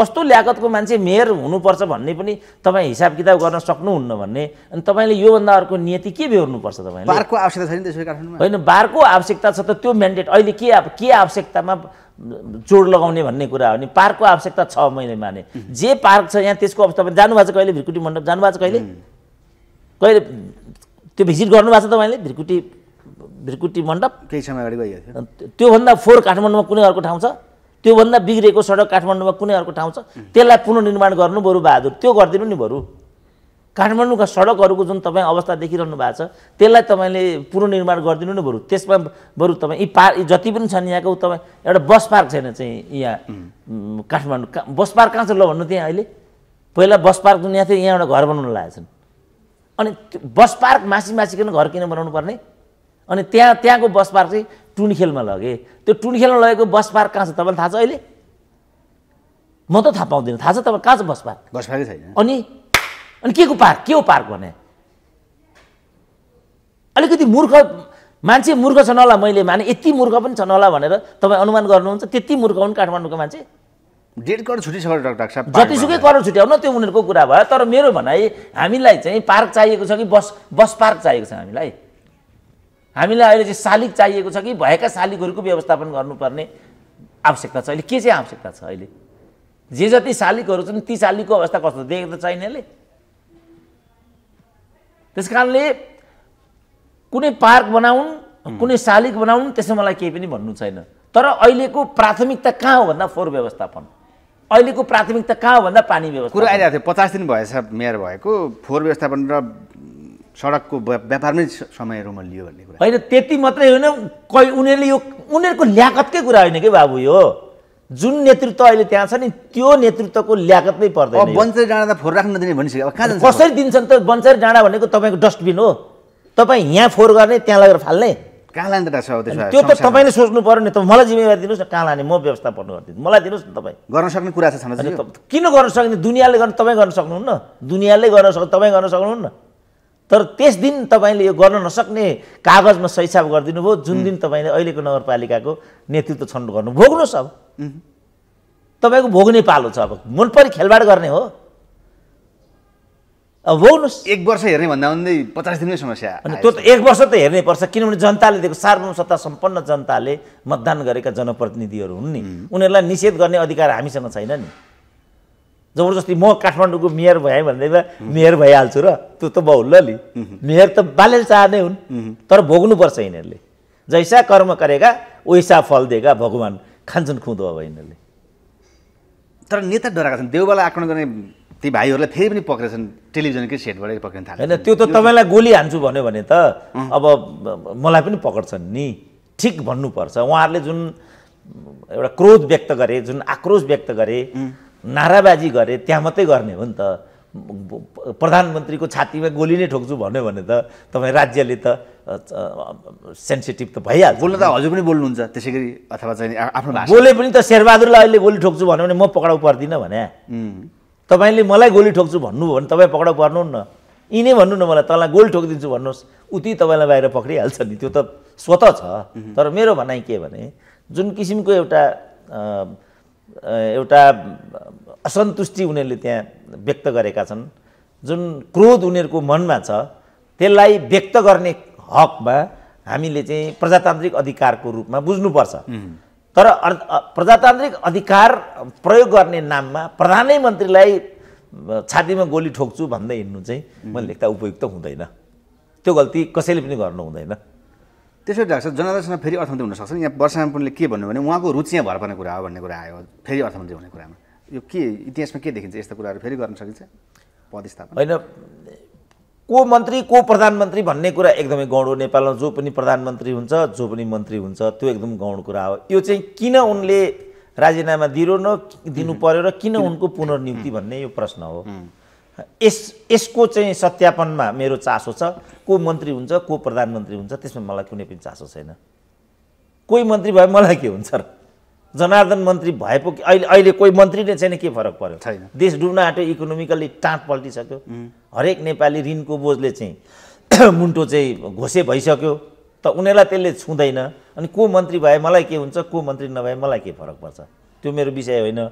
कस्तो ल्याकतको मान्छे मेयर हुनुपर्छ भन्ने पनि तपाईँ हिसाब किताब गर्न सक्नुहुन्न भन्ने अनि तपाईँले योभन्दा अर्को नियति के बेहोर्नुपर्छ तपाईँले बारको आवश्यकता छैन त्यसरी होइन बारको आवश्यकता छ त त्यो म्यान्डेट अहिले के के आवश्यकतामा जोड लगाउने भन्ने कुरा हो नि पार्कको आवश्यकता छ मैले माने जे पार्क छ यहाँ त्यसको तपाईँ जानुभएको छ कहिले भिरकुटी मण्डप जानुभएको छ कहिले कहिले त्यो भिजिट गर्नुभएको छ तपाईँले भिरकुटी भिरकुटी मण्डप केही समय अगाडि गइएको थियो त्योभन्दा फोहोर काठमाडौँमा कुनै अर्को ठाउँ छ त्योभन्दा बिग्रेको सडक काठमाडौँमा कुनै अर्को ठाउँ छ त्यसलाई पुनर्निर्माण गर्नु बरु बहादुर त्यो गरिदिनु नि बरु काठमाडौँका सडकहरूको जुन तपाईँ अवस्था देखिरहनु भएको छ त्यसलाई तपाईँले पुनर्निर्माण गरिदिनु नि बरु त्यसमा बरु तपाईँ यी पार्क जति पनि छन् यहाँको तपाईँ एउटा बस पार्क छैन चाहिँ यहाँ काठमाडौँ बस पार्क कहाँ छ ल भन्नु त्यहाँ अहिले पहिला बस पार्क जुन यहाँ थियो यहाँ एउटा घर बनाउनु लागेको छन् अनि बस पार्क मासी मासिकन घर किन बनाउनु पर्ने अनि त्यहाँ त्यहाँको बस पार्क चाहिँ टुनखेलमा लगेँ त्यो टुनखेलमा लगेको बस पार्क कहाँ छ तपाईँलाई थाहा छ अहिले म त थाहा पाउँदिनँ थाहा छ तपाईँ कहाँ छ बस पार्क बस पार्कै छैन अनि अनि के को पार्क के हो पार्क भने अलिकति मूर्ख मान्छे मूर्ख छन् होला मैले माने यति मूर्ख पनि छन् होला भनेर तपाईँ अनुमान गर्नुहुन्छ त्यति मूर्ख हुन् काठमाडौँको मान्छे डेढ करोड छुटिसक्यो डाक्टर साहब जतिसुकै करोड छुट्याउन त्यो उनीहरूको कुरा भयो तर मेरो भनाइ हामीलाई चाहिँ पार्क चाहिएको छ कि बस बस पार्क चाहिएको छ हामीलाई हामीलाई अहिले चाहिँ शालिक चाहिएको छ कि भएका शालिगहरूको व्यवस्थापन गर्नुपर्ने आवश्यकता छ अहिले के चाहिँ आवश्यकता छ अहिले जे जति शालिगहरू छन् ती शालिकको अवस्था कस्तो देखेको त चाहिनेले त्यस कारणले कुनै पार्क बनाउन् कुनै शालिक बनाउन् त्यसमा मलाई केही पनि भन्नु छैन तर अहिलेको प्राथमिकता कहाँ हो भन्दा फोहोर व्यवस्थापन अहिलेको प्राथमिकता कहाँ भन्दा पानी व्यवस्था कुरो आइरहेको थियो पचास दिन भएछ मेयर भएको फोहोर व्यवस्थापन र सडकको व्यापारमै समय रुमल लियो भन्ने कुरा होइन त्यति मात्रै होइन कहिले उनीहरूले यो उनीहरूको ल्याकतकै कुरा होइन कि बाबु यो जुन नेतृत्व अहिले त्यहाँ छ नि त्यो नेतृत्वको ल्याकतमै पर्दैन बन्चर डाँडा त फोहोर राख्न नदिने भनिसक्यो कसरी दिन्छन् त बन्चर डाँडा भनेको तपाईँको डस्टबिन हो तपाईँ यहाँ फोहोर गर्ने त्यहाँ लगेर फाल्ने कहाँ लाने छ त्यो त तपाईँले सोच्नु पऱ्यो नि त मलाई जिम्मेवारी दिनुहोस् न कहाँ लाने म व्यवस्थापन गरिदिनु मलाई दिनुहोस् न तपाईँ गर्न सक्ने कुरा छैन किन गर्न सक्ने दुनियाँले गर्न तपाईँ गर्न सक्नुहुन्न दुनियाँले गर्न सक् तपाईँ गर्न सक्नुहुन्न तर त्यस दिन तपाईँले यो गर्न नसक्ने कागजमा छाप गरिदिनु भयो जुन दिन तपाईँले अहिलेको नगरपालिकाको नेतृत्व छनौट गर्नु भोग्नुहोस् अब तपाईँको भोग्ने पालो छ अब मन परि खेलबाड गर्ने हो अब भोग्नुहोस् एक वर्ष हेर्ने भन्दा भन्दै पचास दिनमै समस्या अनि त्यो त एक वर्ष त हेर्नै पर्छ किनभने जनताले दिएको सार्वभौम सत्ता सम्पन्न जनताले मतदान गरेका जनप्रतिनिधिहरू हुन् नि उनीहरूलाई निषेध गर्ने अधिकार हामीसँग छैन नि जबरजस्ती म काठमाडौँको मेयर भएँ भन्दैमा मेयर भइहाल्छु र त्यो त बहुल नि मेयर त बाल्य चाह नै हुन् तर भोग्नुपर्छ यिनीहरूले जैसा कर्म गरेका वैसा फल दिएका भगवान् खान्छन् खुँदो अब यिनीहरूले तर नेता डराएका छन् देउबालाई आक्रमण गर्ने ती भाइहरूलाई फेरि पनि पक्रेछन् टेलिभिजनकै सेटबाटै पक्रिन थाल्यो होइन त्यो त तपाईँलाई गोली हान्छु भन्यो भने त अब मलाई पनि पक्रछन् नि ठिक भन्नुपर्छ उहाँहरूले जुन एउटा क्रोध व्यक्त गरे जुन आक्रोश व्यक्त गरे नाराबाजी गरे त्यहाँ मात्रै गर्ने हो नि त प्रधानमन्त्रीको छातीमा गोली नै ठोक्छु भन्यो भने त तपाईँ राज्यले त सेन्सिटिभ त भइहाल्छ बोल्नु त हजुर पनि बोल्नुहुन्छ त्यसै गरी अथवा चाहिँ आफ्नो बोले पनि त शेरबहादुरलाई अहिले गोली ठोक्छु भन्यो भने म पक्राउ पर्दिनँ भने तपाईँले मलाई गोली ठोक्छु भन्नुभयो भने तपाईँ पक्राउ पर्नु न यिनै भन्नु न मलाई तँलाई गोली ठोकिदिन्छु भन्नुहोस् उति तपाईँलाई बाहिर पक्रिहाल्छ नि त्यो त स्वत छ तर मेरो भनाइ के भने जुन किसिमको एउटा एउटा असन्तुष्टि उनीहरूले त्यहाँ व्यक्त गरेका छन् जुन क्रोध उनीहरूको मनमा छ त्यसलाई व्यक्त गर्ने हकमा हामीले चाहिँ प्रजातान्त्रिक अधिकारको रूपमा बुझ्नुपर्छ तर प्रजातान्त्रिक अधिकार प्रयोग गर्ने नाममा प्रधानमन्त्रीलाई छातीमा गोली ठोक्छु भन्दै हिँड्नु चाहिँ मैले लेख्दा उपयुक्त हुँदैन त्यो गल्ती कसैले पनि गर्नु हुँदैन त्यसो डाक्टर जनतासँग फेरि अर्थमन्त्री हुनसक्छ यहाँ वर्षामा पुनले के भन्नु भने उहाँको रुचि यहाँ भर पर्ने कुरा हो भन्ने कुरा आयो फेरि अर्थमन्त्री हुने कुरामा यो के इतिहासमा के देखिन्छ यस्तो कुराहरू फेरि गर्न सकिन्छ पदस्थापन स्थापना होइन को मन्त्री को प्रधानमन्त्री भन्ने कुरा एकदमै हो नेपालमा जो पनि प्रधानमन्त्री हुन्छ जो पनि मन्त्री हुन्छ त्यो एकदम गौण कुरा हो यो चाहिँ किन उनले राजीनामा दिरो न दिनु पर्यो र किन उनको पुनर्नियुक्ति भन्ने यो प्रश्न हो यस यसको चाहिँ सत्यापनमा मेरो चासो छ को मन्त्री हुन्छ को प्रधानमन्त्री हुन्छ त्यसमा मलाई कुनै पनि चासो छैन कोही मन्त्री भए मलाई के हुन्छ र जनार्दन मन्त्री भए पो अहिले अहिले कोही मन्त्री नै छैन के फरक पर्यो छैन देश डुब्न आँट्यो इकोनोमिकल्ली टाँट पल्टिसक्यो हरेक नेपाली ऋणको बोझले चाहिँ मुन्टो चाहिँ घोसे भइसक्यो त उनीहरूलाई त्यसले छुँदैन अनि को मन्त्री भए मलाई के हुन्छ को मन्त्री नभए मलाई के फरक पर्छ त्यो मेरो विषय होइन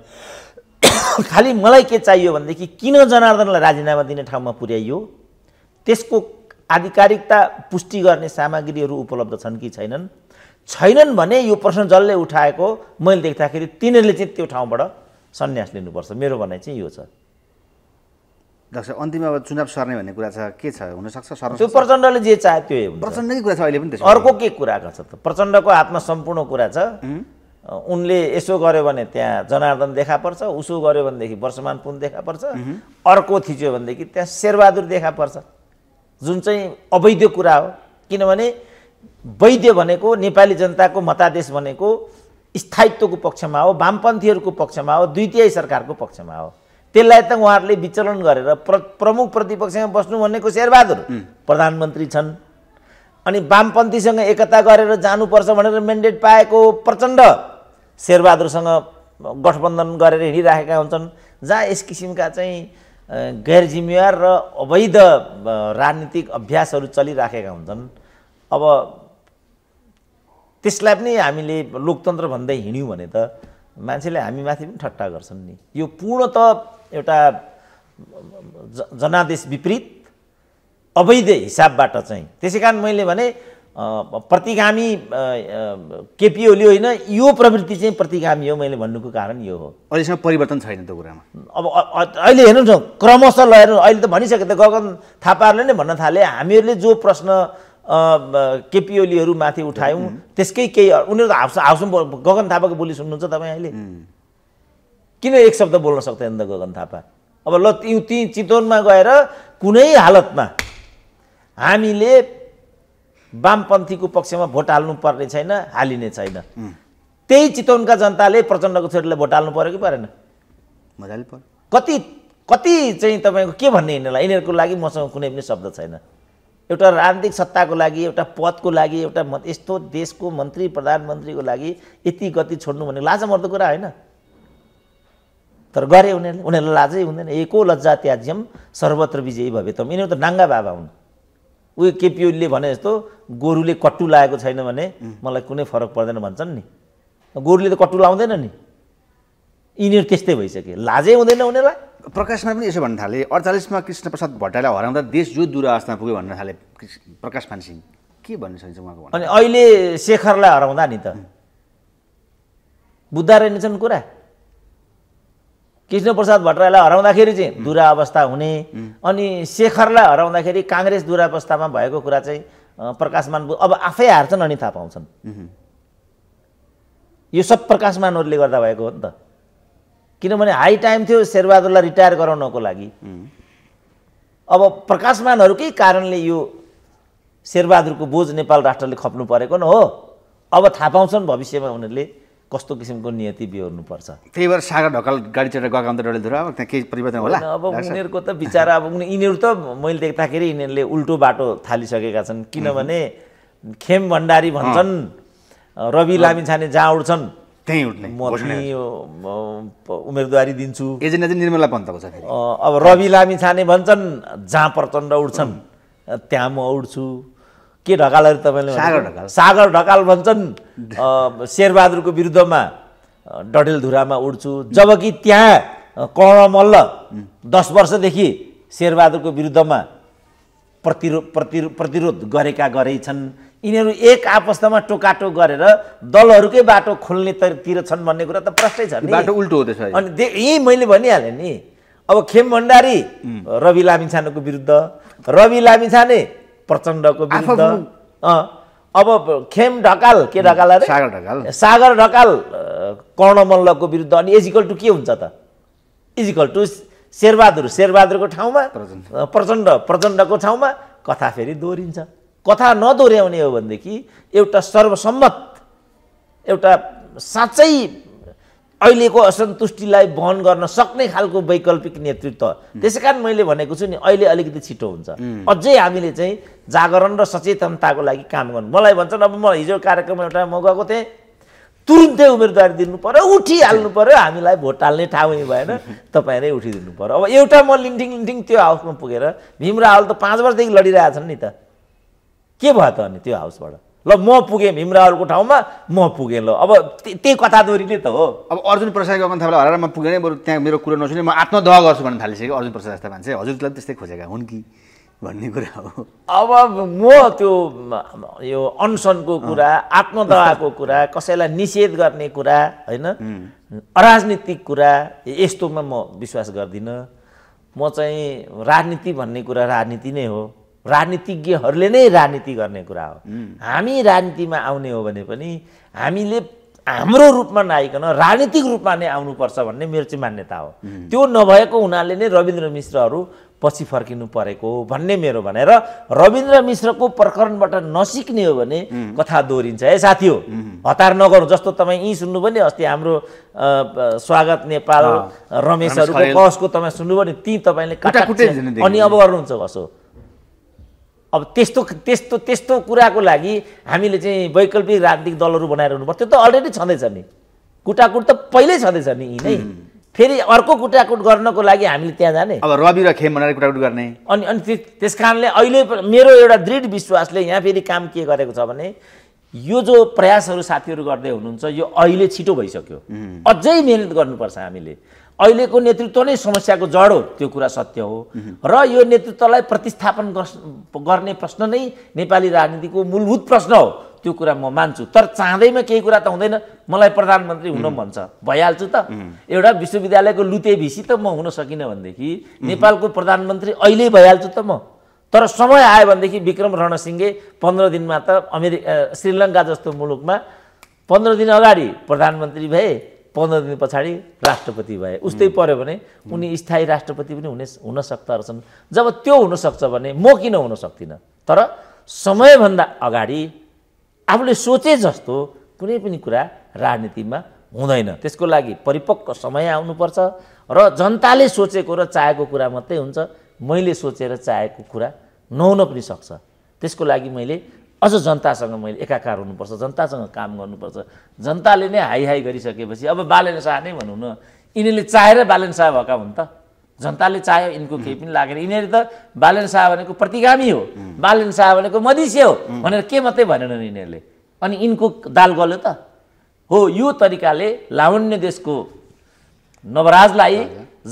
खालि मलाई के चाहियो भनेदेखि किन जनार्दनलाई राजीनामा दिने ठाउँमा पुर्याइयो त्यसको आधिकारिकता पुष्टि गर्ने सामग्रीहरू उपलब्ध छन् कि छैनन् छैनन् भने यो प्रश्न जसले उठाएको मैले देख्दाखेरि तिनीहरूले चाहिँ त्यो ठाउँबाट सन्यास लिनुपर्छ मेरो भनाइ चाहिँ यो छ डाक्टर अन्तिममा अब चुनाव सर्ने भन्ने कुरा छ के छ हुनसक्छ सर त्यो प्रचण्डले जे चाहे त्यो प्रचण्डकै कुरा छ अहिले पनि अर्को के कुरा गर्छ त प्रचण्डको हातमा सम्पूर्ण कुरा छ उनले यसो गर्यो भने त्यहाँ जनार्दन देखा पर्छ उसो गर्यो भनेदेखि वर्षमान पुन देखा पर्छ अर्को थिच्यो भनेदेखि त्यहाँ शेरबहादुर देखा पर्छ जुन चाहिँ अवैध कुरा हो किनभने वैद्य भनेको नेपाली जनताको मतादेश भनेको स्थायित्वको पक्षमा हो वामपन्थीहरूको पक्षमा हो द्वितीय सरकारको पक्षमा हो त्यसलाई त उहाँहरूले विचलन गरेर प्र प्रमुख प्रतिपक्षमा बस्नु भनेको शेरबहादुर प्रधानमन्त्री छन् अनि वामपन्थीसँग एकता गरेर जानुपर्छ भनेर मेन्डेट पाएको प्रचण्ड शेरबहादुरसँग गठबन्धन गरेर हिँडिराखेका हुन्छन् जहाँ यस किसिमका चाहिँ गैर जिम्मेवार र अवैध राजनीतिक अभ्यासहरू चलिराखेका हुन्छन् अब त्यसलाई पनि हामीले लोकतन्त्र भन्दै हिँड्यौँ भने त मान्छेले हामी माथि पनि ठट्टा गर्छन् नि यो पूर्णत एउटा जनादेश विपरीत अवैध हिसाबबाट चाहिँ त्यसै कारण मैले भने प्रतिगामी केपी ओली होइन यो प्रवृत्ति चाहिँ प्रतिगामी हो मैले भन्नुको कारण यो हो अहिलेसम्म परिवर्तन छैन त्यो कुरामा अब अहिले हेर्नु न क्रमशः ल अहिले त भनिसके त गगन थापाहरूले नै भन्न थाले हामीहरूले जो प्रश्न केपिओलीहरू माथि उठायौँ त्यसकै केही उनीहरू त हाउस हाउसमा गगन थापाको बोली सुन्नुहुन्छ तपाईँ अहिले किन एक शब्द बोल्न सक्दैन त गगन थापा अब ल ती ती चितवनमा गएर कुनै हालतमा हामीले वामपन्थीको पक्षमा भोट हाल्नु पर्ने छैन हालिने छैन त्यही चितवनका जनताले प्रचण्डको छोरीलाई भोट हाल्नु पऱ्यो कि परेन मजाले कति कति चाहिँ तपाईँको के भन्ने यिनीहरूलाई यिनीहरूको लागि मसँग कुनै पनि शब्द छैन एउटा राजनीतिक सत्ताको लागि एउटा पदको लागि एउटा यस्तो देशको मन्त्री प्रधानमन्त्रीको लागि यति गति छोड्नु भनेको मर्दो कुरा होइन तर गरे उनीहरूले उनीहरूलाई लाजै हुँदैन एको लज्जा त्याज्यम सर्वत्र विजयी भवे त यिनीहरू त नाङ्गा बाबा हुन् उयो केपिओलीले भने जस्तो गोरुले कट्टु लागेको छैन भने मलाई कुनै फरक पर्दैन भन्छन् नि गोरुले त कट्टु लाउँदैन नि यिनीहरू त्यस्तै भइसक्यो लाजै हुँदैन उनीहरूलाई प्रकाशमा पनि यसो भन्न थाले अडचालिसमा कृष्णप्रसाद भट्टराईलाई हराउँदा देश जो दुरावस्था पुग्यो भन्न थाले प्रकाश मानसिंह के भन्न सकिन्छ उहाँको अनि अहिले शेखरलाई हराउँदा नि त बुद्धारायण छन् कुरा कृष्णप्रसाद भट्टराईलाई हराउँदाखेरि चाहिँ दुरावस्था हुने अनि शेखरलाई हराउँदाखेरि काङ्ग्रेस दुरावस्थामा भएको कुरा चाहिँ प्रकाशमान अब आफै हार्छन् अनि थाहा पाउँछन् यो सब प्रकाशमानहरूले गर्दा भएको हो नि त किनभने हाई टाइम थियो शेरबहादुरलाई रिटायर गराउनको लागि अब प्रकाशमानहरूकै कारणले यो शेरबहादुरको बोझ नेपाल राष्ट्रले खप्नु परेको न हो अब थाहा पाउँछन् भविष्यमा उनीहरूले कस्तो किसिमको नियति बिहोर्नुपर्छ त्यही भएर सागर ढकाल गाडी चढेर गएको अब त्यहाँ केही परिवर्तन होला अब उनीहरूको त विचार अब यिनीहरू त मैले देख्दाखेरि यिनीहरूले उल्टो बाटो थालिसकेका छन् किनभने खेम भण्डारी भन्छन् रवि लामिछाने जहाँ उड्छन् त्यहीँ उठ्ने उम्मेदवारी दिन्छु एजेन्डा चाहिँ निर्मला पन्तको छ अब रवि लामी छाने भन्छन् जहाँ प्रचण्ड उठ्छन् त्यहाँ म उठ्छु के ढकाल अरे तपाईँले सागर ढकाल सागर ढकाल भन्छन् शेरबहादुरको विरुद्धमा डडेलधुरामा उठ्छु जबकि त्यहाँ कर्ण मल्ल दस वर्षदेखि शेरबहादुरको विरुद्धमा प्रतिरो प्रतिरोध गरेका गरेछन् यिनीहरू एक आपस्तमा टोकाटो गरेर दलहरूकै बाटो खोल्ने तिर छन् भन्ने कुरा त प्रष्टै छ बाटो उल्टो हुँदैछ अनि यहीँ मैले भनिहालेँ नि अब खेम भण्डारी रवि लामिछानेको विरुद्ध रवि लामिछाने प्रचण्डको विरुद्ध अब खेम ढकाल के ढकाल सागर ढकाल सागर ढकाल कर्ण मल्लको विरुद्ध अनि इजिकल टु के हुन्छ त इजिकल टु शेरबहादुर शेरबहादुरको ठाउँमा प्रचण्ड प्रचण्डको ठाउँमा कथा फेरि दोहोरिन्छ कथा नदोर्याउने हो भनेदेखि एउटा सर्वसम्मत एउटा साँच्चै अहिलेको असन्तुष्टिलाई वहन गर्न सक्ने खालको वैकल्पिक नेतृत्व त्यसै कारण मैले भनेको छु नि अहिले अलिकति छिटो हुन्छ अझै हामीले चाहिँ जागरण र सचेतनताको लागि काम गर्नु मलाई भन्छन् अब म हिजो कार्यक्रम एउटा म गएको थिएँ तुरुन्तै उम्मेदवारी दिनु पऱ्यो उठिहाल्नु पऱ्यो हामीलाई भोट हाल्ने ठाउँ भएन तपाईँले उठिदिनु पऱ्यो अब एउटा म लिन्टिङ लिन्टिङ त्यो हाउसमा पुगेर भीम रावल त पाँच वर्षदेखि लडिरहेछन् नि त के भयो त अनि त्यो हाउसबाट ल म पुगेँ भीमरावलको ठाउँमा म पुगेँ ल अब त्यही कथा नै त हो अब अर्जुन प्रसादको गमन थापा हराएर म पुगेँ बरु त्यहाँ मेरो कुरो नसुने म आत्मदह गर्छु भन्न थालिसक्यो अर्जुन प्रसाद जस्ता मान्छे हजुरलाई त्यस्तै खोजेका हुन् कि भन्ने कुरा हो अब म त्यो यो अनसनको कुरा आत्मदहको कुरा कसैलाई निषेध गर्ने कुरा होइन अराजनीतिक कुरा यस्तोमा म विश्वास गर्दिनँ म चाहिँ राजनीति भन्ने कुरा राजनीति नै हो राजनीतिज्ञहरूले नै राजनीति गर्ने कुरा हो हामी राजनीतिमा आउने हो भने पनि हामीले हाम्रो रूपमा नआइकन राजनीतिक रूपमा नै आउनुपर्छ भन्ने मेरो चाहिँ मान्यता हो त्यो नभएको हुनाले नै रविन्द्र मिश्रहरू पछि फर्किनु परेको भन्ने मेरो भनेर रविन्द्र मिश्रको प्रकरणबाट नसिक्ने हो भने कथा दोहोरिन्छ है साथी हो हतार नगरौँ जस्तो तपाईँ यहीँ सुन्नुभयो नि अस्ति हाम्रो स्वागत नेपाल रमेशहरूको कसको तपाईँ सुन्नुभयो नि ती तपाईँले अनि अब गर्नुहुन्छ कसो अब त्यस्तो त्यस्तो त्यस्तो कुराको लागि हामीले चाहिँ वैकल्पिक राजनीतिक दलहरू बनाएर हुनुपर्छ त्यो त अलरेडी छँदैछ नि कुटाकुट त पहिल्यै छँदैछ नि यिनै फेरि अर्को कुटाकुट गर्नको लागि हामीले त्यहाँ जाने अब रवि र खेम भनेर कुटाकुट गर्ने अनि अनि त्यस कारणले अहिले मेरो एउटा दृढ विश्वासले यहाँ फेरि काम के गरेको छ भने यो जो प्रयासहरू साथीहरू गर्दै हुनुहुन्छ यो अहिले छिटो भइसक्यो अझै मिहिनेत गर्नुपर्छ हामीले अहिलेको नेतृत्व नै समस्याको जड हो त्यो कुरा सत्य हो र यो नेतृत्वलाई प्रतिस्थापन गर्ने प्रश्न नै नेपाली राजनीतिको मूलभूत प्रश्न हो त्यो कुरा म मान्छु तर चाहँदैमा केही कुरा त हुँदैन मलाई प्रधानमन्त्री हुन भन्छ भइहाल्छु त एउटा विश्वविद्यालयको लुते भिसी त म हुन सकिनँ भनेदेखि नेपालको प्रधानमन्त्री अहिले भइहाल्छु त म तर समय आयो भनेदेखि विक्रम रणसिंहे पन्ध्र दिनमा त अमेरिका श्रीलङ्का जस्तो मुलुकमा पन्ध्र दिन अगाडि प्रधानमन्त्री भए पन्ध्र दिन पछाडि राष्ट्रपति भए उस्तै पऱ्यो भने उनी स्थायी राष्ट्रपति पनि हुने हुनसक्दा रहेछन् जब त्यो हुनसक्छ भने म किन हुन सक्दिनँ तर समयभन्दा अगाडि आफूले सोचे जस्तो कुनै पनि कुरा राजनीतिमा हुँदैन त्यसको लागि परिपक्व समय आउनुपर्छ र जनताले सोचेको र चाहेको कुरा मात्रै हुन्छ मैले सोचेर चाहेको कुरा नहुन पनि सक्छ त्यसको लागि मैले अझ जनतासँग मैले एकाकार हुनुपर्छ जनतासँग काम गर्नुपर्छ जनताले नै हाई हाई गरिसकेपछि अब बालेन शाह नै भनौँ न यिनीहरूले चाहेर बालेन शाह भएका हुन् त जनताले चाह्यो यिनको केही पनि लागेन यिनीहरू त बालेन शाह भनेको प्रतिगामी हो बालेन शाह भनेको मधिसे हो भनेर के मात्रै भनेन यिनीहरूले अनि यिनको दाल गल्यो त हो यो तरिकाले लावण्य देशको नवराजलाई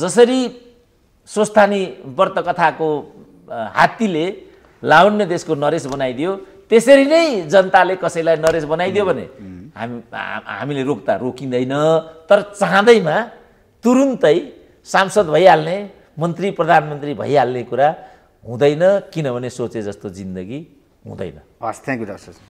जसरी स्वस्थानी व्रत कथाको हात्तीले लावण्य देशको नरेश बनाइदियो त्यसरी नै जनताले कसैलाई नरेश बनाइदियो भने हामी हामीले रोक्दा रोकिँदैन तर चाहँदैमा तुरुन्तै सांसद भइहाल्ने मन्त्री प्रधानमन्त्री भइहाल्ने कुरा हुँदैन किनभने सोचे जस्तो जिन्दगी हुँदैन हस् थ्याङ्क यू डाक्टर